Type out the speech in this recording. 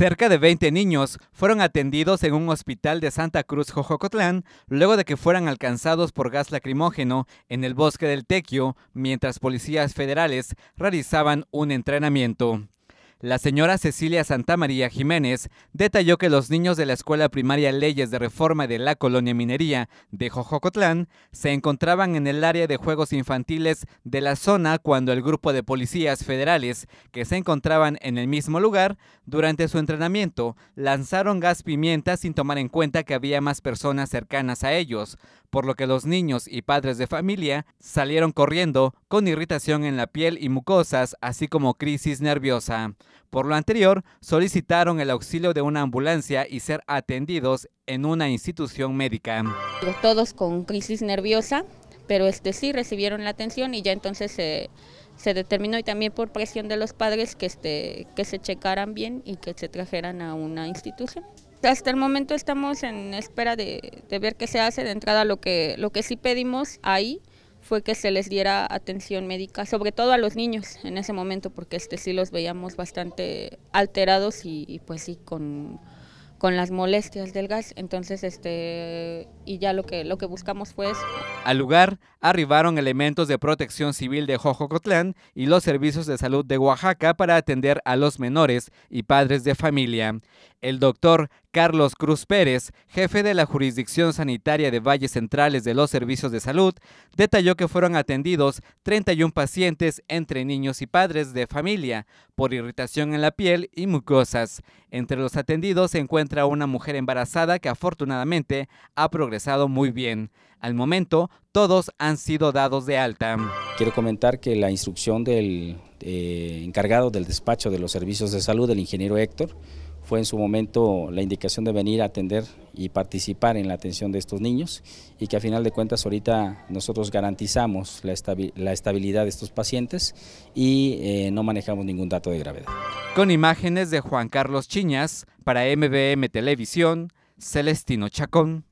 Cerca de 20 niños fueron atendidos en un hospital de Santa Cruz, Jojocotlán, luego de que fueran alcanzados por gas lacrimógeno en el bosque del Tequio, mientras policías federales realizaban un entrenamiento. La señora Cecilia Santamaría Jiménez detalló que los niños de la Escuela Primaria Leyes de Reforma de la Colonia Minería de Jojocotlán se encontraban en el área de juegos infantiles de la zona cuando el grupo de policías federales que se encontraban en el mismo lugar durante su entrenamiento lanzaron gas pimienta sin tomar en cuenta que había más personas cercanas a ellos, por lo que los niños y padres de familia salieron corriendo con irritación en la piel y mucosas, así como crisis nerviosa. Por lo anterior, solicitaron el auxilio de una ambulancia y ser atendidos en una institución médica. Todos con crisis nerviosa, pero este sí recibieron la atención y ya entonces se, se determinó y también por presión de los padres que, este, que se checaran bien y que se trajeran a una institución. Hasta el momento estamos en espera de, de ver qué se hace. De entrada lo que, lo que sí pedimos ahí fue que se les diera atención médica, sobre todo a los niños en ese momento, porque este sí los veíamos bastante alterados y, y pues sí con con las molestias del gas. Entonces, este, y ya lo que, lo que buscamos fue Al lugar arribaron elementos de protección civil de Jojocotlán y los servicios de salud de Oaxaca para atender a los menores y padres de familia. El doctor Carlos Cruz Pérez, jefe de la jurisdicción sanitaria de Valles Centrales de los Servicios de Salud, detalló que fueron atendidos 31 pacientes entre niños y padres de familia por irritación en la piel y mucosas. Entre los atendidos se encuentra una mujer embarazada que afortunadamente ha progresado muy bien. Al momento, todos han sido dados de alta. Quiero comentar que la instrucción del eh, encargado del despacho de los servicios de salud, el ingeniero Héctor, fue en su momento la indicación de venir a atender y participar en la atención de estos niños y que a final de cuentas ahorita nosotros garantizamos la, estabilidad de estos pacientes y eh, no manejamos ningún dato de gravedad. Con imágenes de Juan Carlos Chiñas para MBM Televisión, Celestino Chacón.